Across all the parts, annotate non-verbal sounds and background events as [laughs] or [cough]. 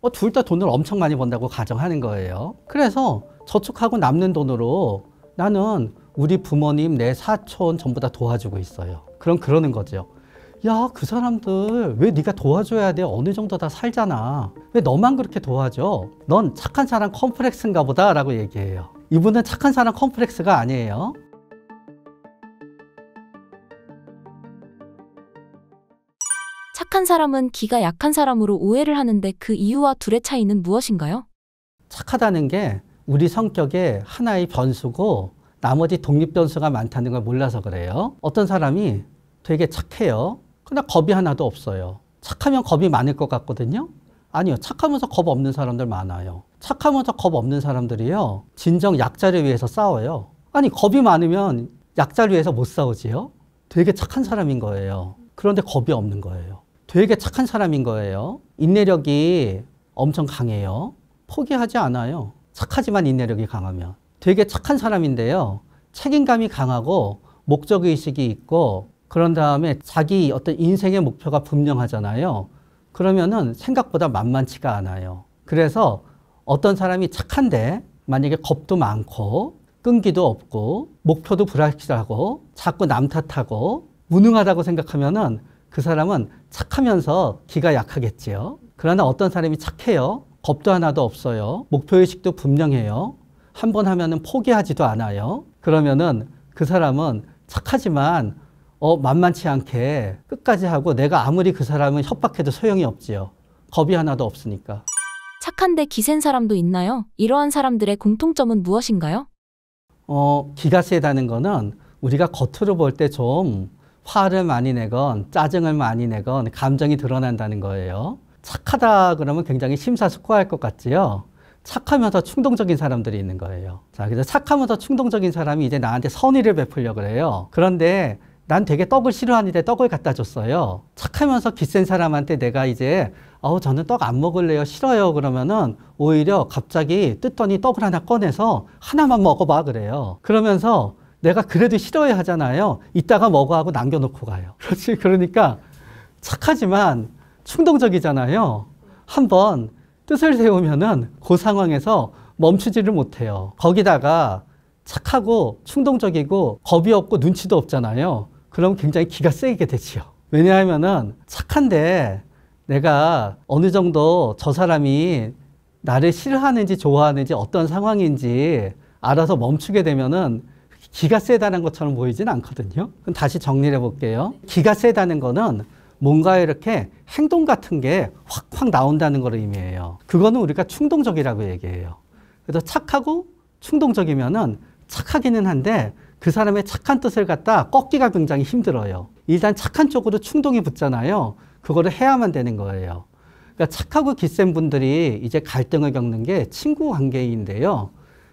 어, 둘다 돈을 엄청 많이 번다고 가정하는 거예요. 그래서 저축하고 남는 돈으로 나는 우리 부모님, 내 사촌 전부 다 도와주고 있어요. 그럼 그러는 거죠. 야, 그 사람들 왜 네가 도와줘야 돼? 어느 정도 다 살잖아. 왜 너만 그렇게 도와줘? 넌 착한 사람 컴플렉스인가 보다라고 얘기해요. 이분은 착한 사람 컴플렉스가 아니에요. 착한 사람은 기가 약한 사람으로 오해를 하는데 그 이유와 둘의 차이는 무엇인가요? 착하다는 게 우리 성격의 하나의 변수고 나머지 독립 변수가 많다는 걸 몰라서 그래요. 어떤 사람이 되게 착해요. 그러나 겁이 하나도 없어요. 착하면 겁이 많을 것 같거든요. 아니요. 착하면서 겁 없는 사람들 많아요. 착하면서 겁 없는 사람들이요. 진정 약자를 위해서 싸워요. 아니, 겁이 많으면 약자를 위해서 못 싸우지요? 되게 착한 사람인 거예요. 그런데 겁이 없는 거예요. 되게 착한 사람인 거예요. 인내력이 엄청 강해요. 포기하지 않아요. 착하지만 인내력이 강하면. 되게 착한 사람인데요. 책임감이 강하고 목적의식이 있고 그런 다음에 자기 어떤 인생의 목표가 분명하잖아요. 그러면은 생각보다 만만치가 않아요. 그래서 어떤 사람이 착한데 만약에 겁도 많고 끈기도 없고 목표도 불확실하고 자꾸 남 탓하고 무능하다고 생각하면은 그 사람은 착하면서 기가 약하겠지요. 그러나 어떤 사람이 착해요. 겁도 하나도 없어요. 목표의식도 분명해요. 한 번 하면은 포기하지도 않아요. 그러면은 그 사람은 착하지만 어, 만만치 않게 끝까지 하고 내가 아무리 그 사람을 협박해도 소용이 없지요. 겁이 하나도 없으니까. 착한데 기센 사람도 있나요? 이러한 사람들의 공통점은 무엇인가요? 어, 기가 세다는 거는 우리가 겉으로 볼때좀 화를 많이 내건 짜증을 많이 내건 감정이 드러난다는 거예요. 착하다 그러면 굉장히 심사숙고할 것 같지요. 착하면서 충동적인 사람들이 있는 거예요. 자, 그래서 착하면서 충동적인 사람이 이제 나한테 선의를 베풀려 그래요. 그런데 난 되게 떡을 싫어하는데 떡을 갖다 줬어요. 착하면서 기센 사람한테 내가 이제 어우 저는 떡 안 먹을래요 싫어요 그러면은 오히려 갑자기 뜯더니 떡을 하나 꺼내서 하나만 먹어봐 그래요. 그러면서 내가 그래도 싫어야 하잖아요. 이따가 먹어 하고 남겨놓고 가요. [laughs] 그렇지. 그러니까 착하지만 충동적이잖아요. 한번 뜻을 세우면은 그 상황에서 멈추지를 못해요. 거기다가 착하고 충동적이고 겁이 없고 눈치도 없잖아요. 그럼 굉장히 기가 세게 되지요. 왜냐하면은 착한데 내가 어느 정도 저 사람이 나를 싫어하는지 좋아하는지 어떤 상황인지 알아서 멈추게 되면은 기가 세다는 것처럼 보이진 않거든요. 그럼 다시 정리를 해볼게요. 기가 세다는 거는 뭔가 이렇게 행동 같은 게 확확 나온다는 걸 의미해요. 그거는 우리가 충동적이라고 얘기해요. 그래서 착하고 충동적이면은 착하기는 한데 그 사람의 착한 뜻을 갖다 꺾기가 굉장히 힘들어요. 일단 착한 쪽으로 충동이 붙잖아요. 그거를 해야만 되는 거예요. 그러니까 착하고 기센 분들이 이제 갈등을 겪는 게 친구 관계인데요.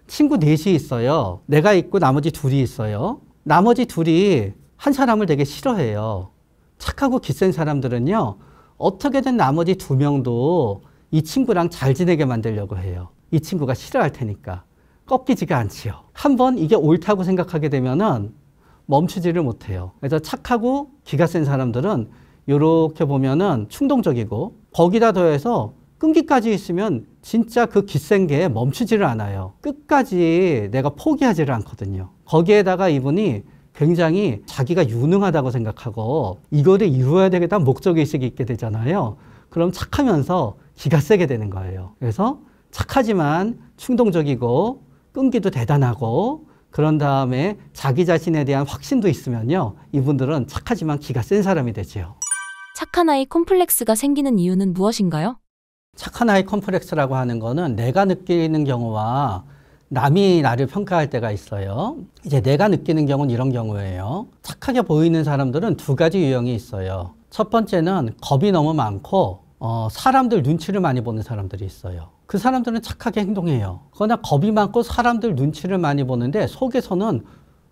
친구 넷이 있어요. 내가 있고 나머지 둘이 있어요. 나머지 둘이 한 사람을 되게 싫어해요. 착하고 기센 사람들은요. 어떻게든 나머지 두 명도 이 친구랑 잘 지내게 만들려고 해요. 이 친구가 싫어할 테니까. 꺾이지가 않지요. 한번 이게 옳다고 생각하게 되면은 멈추지를 못해요. 그래서 착하고 기가 센 사람들은 이렇게 보면은 충동적이고 거기다 더해서 끈기까지 있으면 진짜 그 기생계에 멈추지를 않아요. 끝까지 내가 포기하지를 않거든요. 거기에다가 이분이 굉장히 자기가 유능하다고 생각하고 이거를 이루어야 되겠다는 목적의식이 있게 되잖아요. 그럼 착하면서 기가 세게 되는 거예요. 그래서 착하지만 충동적이고 끈기도 대단하고 그런 다음에 자기 자신에 대한 확신도 있으면요. 이분들은 착하지만 기가 센 사람이 되지요. 착한 아이 콤플렉스가 생기는 이유는 무엇인가요? 착한 아이 컴플렉스라고 하는 거는 내가 느끼는 경우와 남이 나를 평가할 때가 있어요. 이제 내가 느끼는 경우는 이런 경우예요. 착하게 보이는 사람들은 두 가지 유형이 있어요. 첫 번째는 겁이 너무 많고 어, 사람들 눈치를 많이 보는 사람들이 있어요. 그 사람들은 착하게 행동해요. 그러나 겁이 많고 사람들 눈치를 많이 보는데 속에서는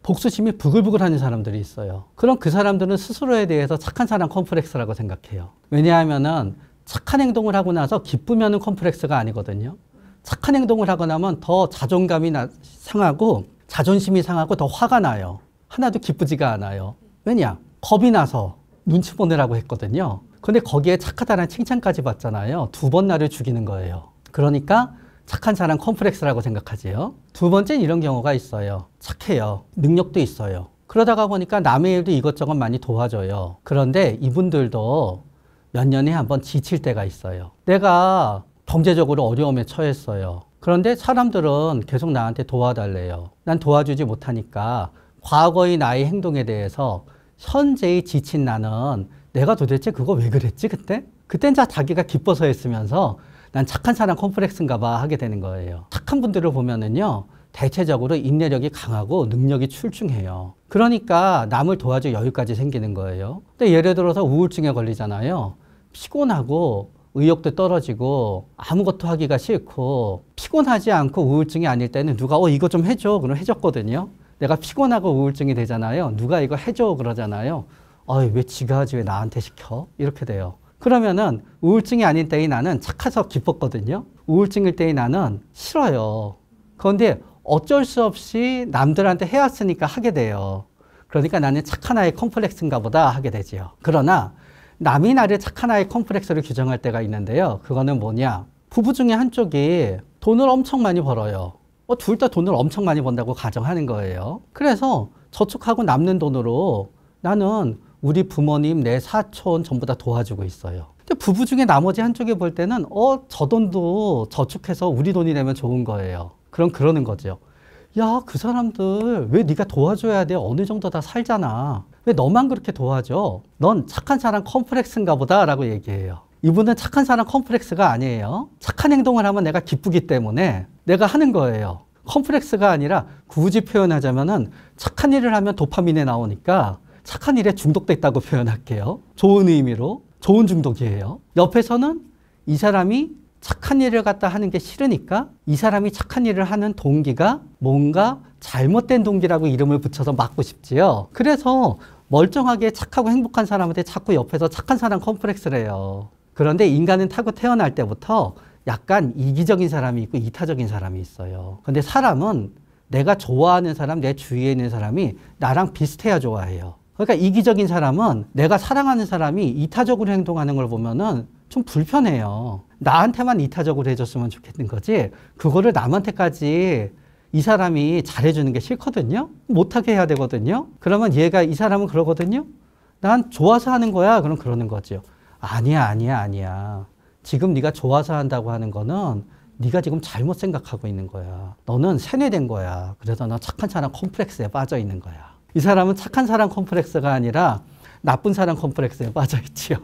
복수심이 부글부글 하는 사람들이 있어요. 그럼 그 사람들은 스스로에 대해서 착한 사람 컴플렉스라고 생각해요. 왜냐하면은 착한 행동을 하고 나서 기쁘면은 컴플렉스가 아니거든요. 착한 행동을 하고 나면 더 자존감이 나, 상하고 자존심이 상하고 더 화가 나요. 하나도 기쁘지가 않아요. 왜냐? 겁이 나서 눈치 보느라고 했거든요. 근데 거기에 착하다는 칭찬까지 받잖아요. 두 번 나를 죽이는 거예요. 그러니까 착한 사람 컴플렉스라고 생각하지요. 두 번째는 이런 경우가 있어요. 착해요. 능력도 있어요. 그러다가 보니까 남의 일도 이것저것 많이 도와줘요. 그런데 이분들도 몇 년에 한 번 지칠 때가 있어요. 내가 경제적으로 어려움에 처했어요. 그런데 사람들은 계속 나한테 도와달래요. 난 도와주지 못하니까 과거의 나의 행동에 대해서 현재의 지친 나는 내가 도대체 그거 왜 그랬지 그때? 그땐 자 자기가 기뻐서 했으면서 난 착한 사람 콤플렉스인가 봐 하게 되는 거예요. 착한 분들을 보면은요. 대체적으로 인내력이 강하고 능력이 출중해요. 그러니까 남을 도와줄 여유까지 생기는 거예요. 근데 예를 들어서 우울증에 걸리잖아요. 피곤하고 의욕도 떨어지고 아무것도 하기가 싫고 피곤하지 않고 우울증이 아닐 때는 누가 어 이거 좀 해줘 그럼 해줬거든요. 내가 피곤하고 우울증이 되잖아요. 누가 이거 해줘 그러잖아요. 어왜 이 지가 하지 왜 나한테 시켜 이렇게 돼요. 그러면은 우울증이 아닌 때의 나는 착해서 기뻤거든요. 우울증일 때의 나는 싫어요. 그런데 어쩔 수 없이 남들한테 해왔으니까 하게 돼요. 그러니까 나는 착한 아이 컴플렉스인가 보다 하게 되지요. 그러나 남이 나를 착한 아이 컴플렉스를 규정할 때가 있는데요. 그거는 뭐냐. 부부 중에 한쪽이 돈을 엄청 많이 벌어요. 어, 둘다 돈을 엄청 많이 번다고 가정하는 거예요. 그래서 저축하고 남는 돈으로 나는 우리 부모님, 내 사촌 전부 다 도와주고 있어요. 근데 부부 중에 나머지 한쪽이 볼 때는 어, 저 돈도 저축해서 우리 돈이 되면 좋은 거예요. 그럼 그러는 거죠. 야, 그 사람들 왜 네가 도와줘야 돼? 어느 정도 다 살잖아. 왜 너만 그렇게 도와줘? 넌 착한 사람 컴플렉스인가 보다 라고 얘기해요. 이분은 착한 사람 컴플렉스가 아니에요. 착한 행동을 하면 내가 기쁘기 때문에 내가 하는 거예요. 컴플렉스가 아니라 굳이 표현하자면은 착한 일을 하면 도파민에 나오니까 착한 일에 중독됐다고 표현할게요. 좋은 의미로. 좋은 중독이에요. 옆에서는 이 사람이 착한 일을 갖다 하는 게 싫으니까 이 사람이 착한 일을 하는 동기가 뭔가 잘못된 동기라고 이름을 붙여서 막고 싶지요. 그래서 멀쩡하게 착하고 행복한 사람한테 자꾸 옆에서 착한 사람 컴플렉스를 해요. 그런데 인간은 타고 태어날 때부터 약간 이기적인 사람이 있고 이타적인 사람이 있어요. 근데 사람은 내가 좋아하는 사람, 내 주위에 있는 사람이 나랑 비슷해야 좋아해요. 그러니까 이기적인 사람은 내가 사랑하는 사람이 이타적으로 행동하는 걸 보면은 좀 불편해요. 나한테만 이타적으로 해줬으면 좋겠는 거지, 그거를 남한테까지 이 사람이 잘해주는 게 싫거든요. 못하게 해야 되거든요. 그러면 얘가 이 사람은 그러거든요. 난 좋아서 하는 거야. 그럼 그러는 거지요. 아니야, 아니야, 아니야. 지금 네가 좋아서 한다고 하는 거는 네가 지금 잘못 생각하고 있는 거야. 너는 세뇌된 거야. 그래서 너 착한 사람 콤플렉스에 빠져 있는 거야. 이 사람은 착한 사람 콤플렉스가 아니라 나쁜 사람 콤플렉스에 빠져 있지요.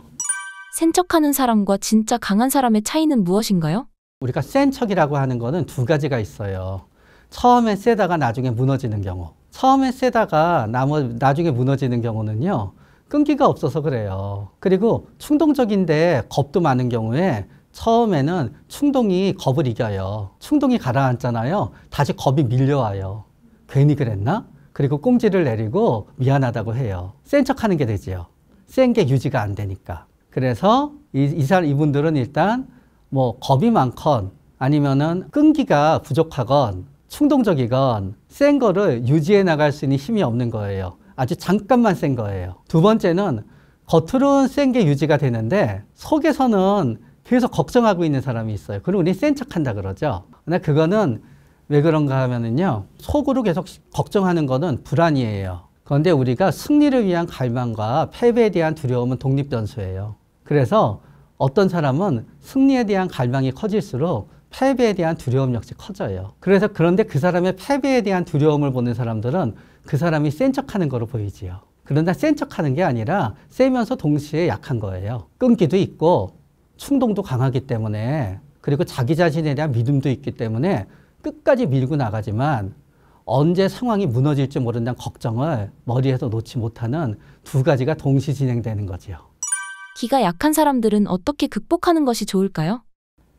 센 척하는 사람과 진짜 강한 사람의 차이는 무엇인가요? 우리가 센 척이라고 하는 거는 두 가지가 있어요. 처음에 세다가 나중에 무너지는 경우 처음에 세다가 나머, 나중에 무너지는 경우는요 끈기가 없어서 그래요 그리고 충동적인데 겁도 많은 경우에 처음에는 충동이 겁을 이겨요 충동이 가라앉잖아요 다시 겁이 밀려와요 괜히 그랬나? 그리고 꼼지를 내리고 미안하다고 해요 센 척하는 게 되지요 센 게 유지가 안 되니까 그래서 이, 이 사람 이분들은 일단 뭐 겁이 많건 아니면은 끈기가 부족하건 충동적 이건 센 거를 유지해 나갈 수 있는 힘이 없는 거예요. 아주 잠깐만 센 거예요. 두 번째는 겉으로는 센 게 유지가 되는데 속에서는 계속 걱정하고 있는 사람이 있어요. 그럼 우리 센 척한다 그러죠. 근데 그거는 왜 그런가 하면요 속으로 계속 걱정하는 거는 불안이에요. 그런데 우리가 승리를 위한 갈망과 패배에 대한 두려움은 독립 변수예요. 그래서 어떤 사람은 승리에 대한 갈망이 커질수록 패배에 대한 두려움 역시 커져요. 그래서 그런데 그 사람의 패배에 대한 두려움을 보는 사람들은 그 사람이 센 척하는 거로 보이지요. 그런데 센 척하는 게 아니라 세면서 동시에 약한 거예요. 끈기도 있고 충동도 강하기 때문에 그리고 자기 자신에 대한 믿음도 있기 때문에 끝까지 밀고 나가지만 언제 상황이 무너질지 모른다는 걱정을 머리에서 놓지 못하는 두 가지가 동시 진행되는 거지요. 기가 약한 사람들은 어떻게 극복하는 것이 좋을까요?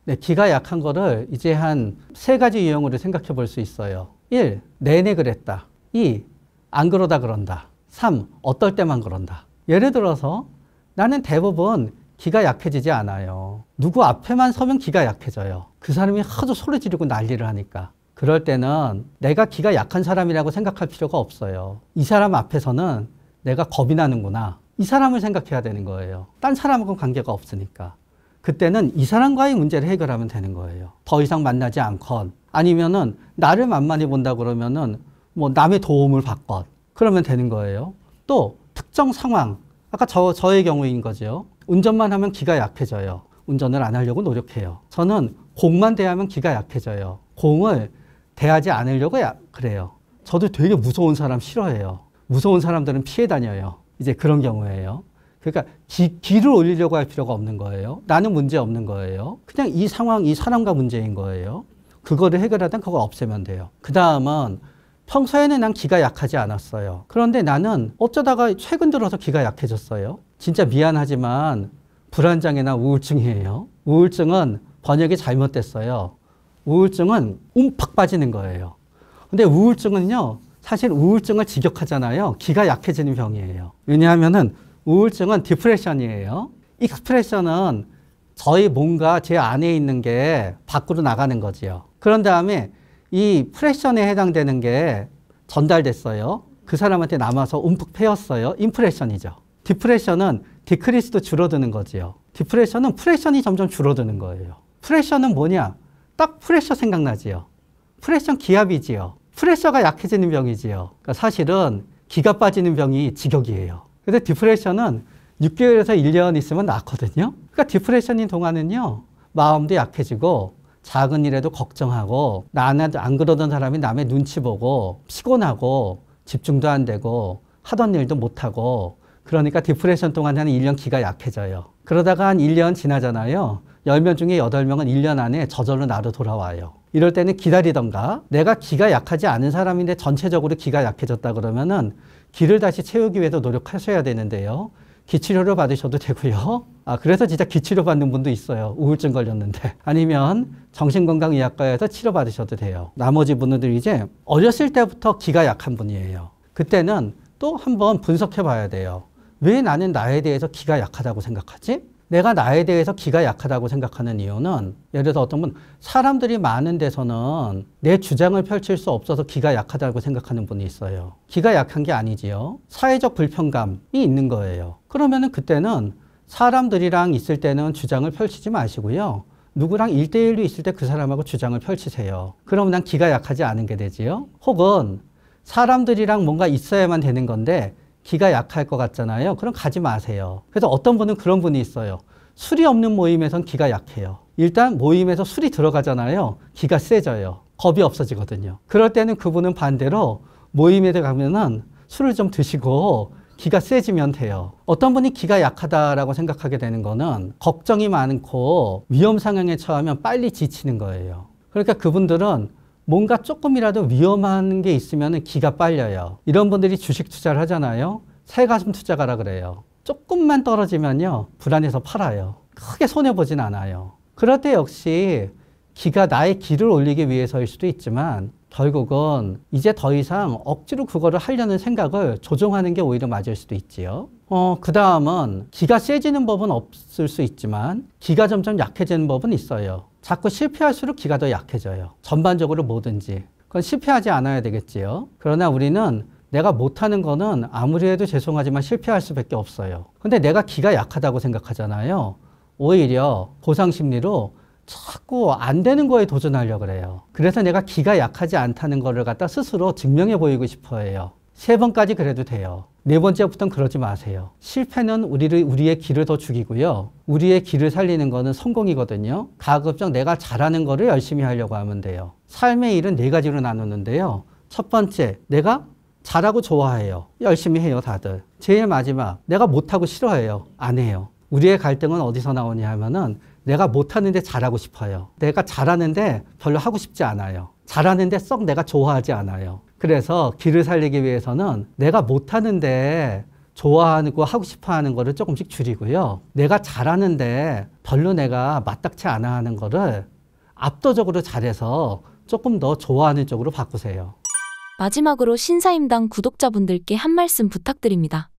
네, 기가 약한 거를 이제 한 세 가지 유형으로 생각해 볼 수 있어요. 1. 내내 그랬다. 2. 안 그러다 그런다. 3. 어떨 때만 그런다. 예를 들어서 나는 대부분 기가 약해지지 않아요. 누구 앞에만 서면 기가 약해져요. 그 사람이 하도 소리 지르고 난리를 하니까. 그럴 때는 내가 기가 약한 사람이라고 생각할 필요가 없어요. 이 사람 앞에서는 내가 겁이 나는구나. 이 사람을 생각해야 되는 거예요. 딴 사람하고 관계가 없으니까. 그때는 이 사람과의 문제를 해결하면 되는 거예요. 더 이상 만나지 않건 아니면은 나를 만만히 본다 그러면은 뭐 남의 도움을 받건 그러면 되는 거예요. 또 특정 상황 아까 저 저의 경우인 거죠. 운전만 하면 기가 약해져요. 운전을 안 하려고 노력해요. 저는 공만 대하면 기가 약해져요. 공을 대하지 않으려고 야, 그래요. 저도 되게 무서운 사람 싫어해요. 무서운 사람들은 피해 다녀요. 이제 그런 경우예요. 그러니까 기, 기를 올리려고 할 필요가 없는 거예요. 나는 문제 없는 거예요. 그냥 이 상황, 이 사람과 문제인 거예요. 그거를 해결하든 그거 없애면 돼요. 그 다음은 평소에는 난 기가 약하지 않았어요. 그런데 나는 어쩌다가 최근 들어서 기가 약해졌어요. 진짜 미안하지만 불안장애나 우울증이에요. 우울증은 번역이 잘못됐어요. 우울증은 움푹 빠지는 거예요. 근데 우울증은요, 사실 우울증을 직역하잖아요. 기가 약해지는 병이에요. 왜냐하면은 우울증은 디프레션이에요. 익스프레션은 저희 뭔가 제 안에 있는 게 밖으로 나가는 거지요. 그런 다음에 이 프레션에 해당되는 게 전달됐어요. 그 사람한테 남아서 움푹 패였어요. 인프레션이죠. 디프레션은 디크리스도 줄어드는 거지요. 디프레션은 프레션이 점점 줄어드는 거예요. 프레션은 뭐냐? 딱 프레셔 생각나지요. 프레션 기압이지요. 프레셔가 약해지는 병이지요. 그러니까 사실은 기가 빠지는 병이 직역이에요. 근데 디프레션은 6개월에서 1년 있으면 낫거든요. 그러니까 디프레션인 동안은요. 마음도 약해지고 작은 일에도 걱정하고 나는 안 그러던 사람이 남의 눈치 보고 피곤하고 집중도 안 되고 하던 일도 못하고 그러니까 디프레션 동안 한 1년 기가 약해져요. 그러다가 한 1년 지나잖아요. 10명 중에 8명은 1년 안에 저절로 나로 돌아와요. 이럴 때는 기다리던가 내가 기가 약하지 않은 사람인데 전체적으로 기가 약해졌다 그러면은 기를 다시 채우기 위해서 노력하셔야 되는데요. 기치료를 받으셔도 되고요. 아, 그래서 진짜 기치료 받는 분도 있어요. 우울증 걸렸는데. [laughs] 아니면 정신건강의학과에서 치료받으셔도 돼요. 나머지 분들이 이제 어렸을 때부터 기가 약한 분이에요. 그때는 또 한번 분석해 봐야 돼요. 왜 나는 나에 대해서 기가 약하다고 생각하지? 내가 나에 대해서 기가 약하다고 생각하는 이유는 예를 들어서 어떤 분 사람들이 많은 데서는 내 주장을 펼칠 수 없어서 기가 약하다고 생각하는 분이 있어요. 기가 약한 게 아니지요. 사회적 불편감이 있는 거예요. 그러면은 그때는 사람들이랑 있을 때는 주장을 펼치지 마시고요. 누구랑 일대일로 있을 때 그 사람하고 주장을 펼치세요. 그럼 난 기가 약하지 않은 게 되지요. 혹은 사람들이랑 뭔가 있어야만 되는 건데 기가 약할 것 같잖아요. 그럼 가지 마세요. 그래서 어떤 분은 그런 분이 있어요. 술이 없는 모임에선 기가 약해요. 일단 모임에서 술이 들어가잖아요. 기가 세져요. 겁이 없어지거든요. 그럴 때는 그분은 반대로 모임에 가면은 술을 좀 드시고 기가 세지면 돼요. 어떤 분이 기가 약하다라고 생각하게 되는 거는 걱정이 많고 위험 상황에 처하면 빨리 지치는 거예요. 그러니까 그분들은 뭔가 조금이라도 위험한 게 있으면 기가 빨려요. 이런 분들이 주식 투자를 하잖아요. 새가슴 투자가라 그래요. 조금만 떨어지면요. 불안해서 팔아요. 크게 손해보진 않아요. 그럴 때 역시 기가 나의 기를 올리기 위해서일 수도 있지만 결국은 이제 더 이상 억지로 그거를 하려는 생각을 조종하는 게 오히려 맞을 수도 있지요. 어, 그 다음은 기가 세지는 법은 없을 수 있지만 기가 점점 약해지는 법은 있어요. 자꾸 실패할수록 기가 더 약해져요. 전반적으로 뭐든지. 그건 실패하지 않아야 되겠지요. 그러나 우리는 내가 못하는 거는 아무리 해도 죄송하지만 실패할 수밖에 없어요. 근데 내가 기가 약하다고 생각하잖아요. 오히려 보상 심리로 자꾸 안 되는 거에 도전하려 그래요. 그래서 내가 기가 약하지 않다는 거를 갖다 스스로 증명해 보이고 싶어 해요. 세 번까지 그래도 돼요. 네 번째부터는 그러지 마세요. 실패는 우리를 우리의 길을 더 죽이고요. 우리의 길을 살리는 거는 성공이거든요. 가급적 내가 잘하는 거를 열심히 하려고 하면 돼요. 삶의 일은 네 가지로 나누는데요. 첫 번째, 내가 잘하고 좋아해요. 열심히 해요, 다들. 제일 마지막, 내가 못하고 싫어해요. 안 해요. 우리의 갈등은 어디서 나오냐 하면은 내가 못하는데 잘하고 싶어요. 내가 잘하는데 별로 하고 싶지 않아요. 잘하는데 썩 내가 좋아하지 않아요. 그래서 길을 살리기 위해서는 내가 못하는데 좋아하고 하고 싶어 하는 거를 조금씩 줄이고요. 내가 잘하는데 별로 내가 마땅치 않아 하는 거를 압도적으로 잘해서 조금 더 좋아하는 쪽으로 바꾸세요. 마지막으로 신사임당 구독자분들께 한 말씀 부탁드립니다.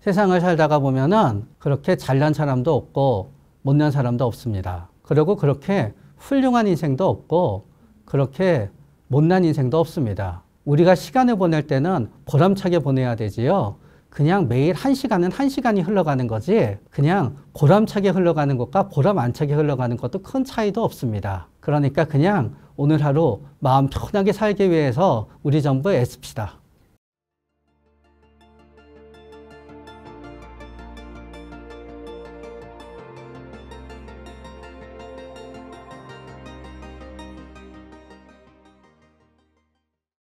세상을 살다가 보면은 그렇게 잘난 사람도 없고 못난 사람도 없습니다. 그리고 그렇게 훌륭한 인생도 없고 그렇게 못난 인생도 없습니다. 우리가 시간을 보낼 때는 보람차게 보내야 되지요. 그냥 매일 한 시간은 한 시간이 흘러가는 거지 그냥 보람차게 흘러가는 것과 보람 안 차게 흘러가는 것도 큰 차이도 없습니다. 그러니까 그냥 오늘 하루 마음 편하게 살기 위해서 우리 전부 애씁시다.